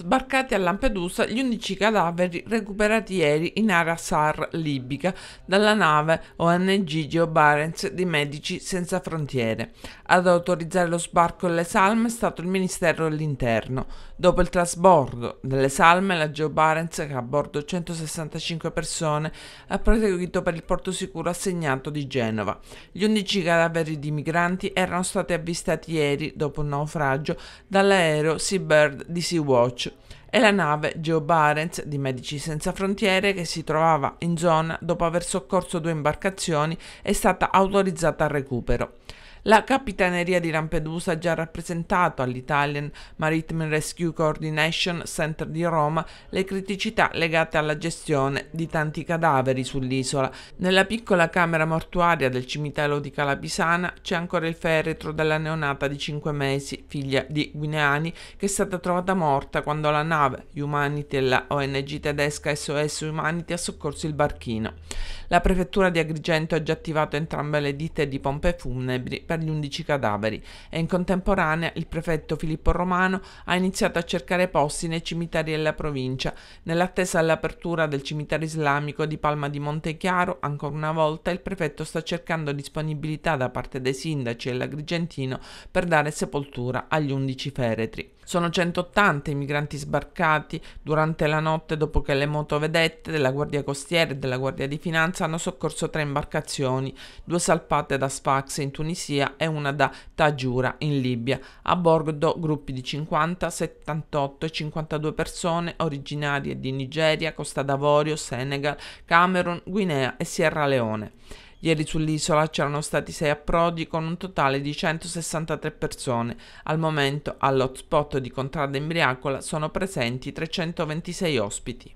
Sbarcati a Lampedusa gli 11 cadaveri recuperati ieri in area SAR libica dalla nave ONG Geo Barents di Medici Senza Frontiere. Ad autorizzare lo sbarco delle salme è stato il Ministero dell'Interno. Dopo il trasbordo delle salme, la Geo Barents, che ha a bordo 165 persone, ha proseguito per il porto sicuro assegnato di Genova. Gli 11 cadaveri di migranti erano stati avvistati ieri, dopo un naufragio, dall'aereo Seabird di Sea-Watch e la nave Geo Barents di Medici Senza Frontiere che si trovava in zona dopo aver soccorso due imbarcazioni è stata autorizzata al recupero. La Capitaneria di Lampedusa ha già rappresentato all'Italian Maritime Rescue Coordination Center di Roma le criticità legate alla gestione di tanti cadaveri sull'isola. Nella piccola camera mortuaria del cimitero di Calabisana c'è ancora il feretro della neonata di 5 mesi, figlia di guineani, che è stata trovata morta quando la nave Humanity e la ONG tedesca SOS Humanity ha soccorso il barchino. La prefettura di Agrigento ha già attivato entrambe le ditte di pompe funebri per gli 11 cadaveri e in contemporanea il prefetto Filippo Romano ha iniziato a cercare posti nei cimiteri della provincia, nell'attesa all'apertura del cimitero islamico di Palma di Montechiaro, ancora una volta il prefetto sta cercando disponibilità da parte dei sindaci e dell'Agrigentino per dare sepoltura agli 11 feretri. Sono 180 i migranti sbarcati durante la notte dopo che le motovedette della Guardia Costiera e della Guardia di Finanza hanno soccorso tre imbarcazioni, due salpate da Sfax in Tunisia e una da Tagiura in Libia. A bordo gruppi di 50, 78 e 52 persone originarie di Nigeria, Costa d'Avorio, Senegal, Camerun, Guinea e Sierra Leone. Ieri sull'isola c'erano stati 6 approdi con un totale di 163 persone. Al momento all'hotspot di Contrada Imbriacola sono presenti 326 ospiti.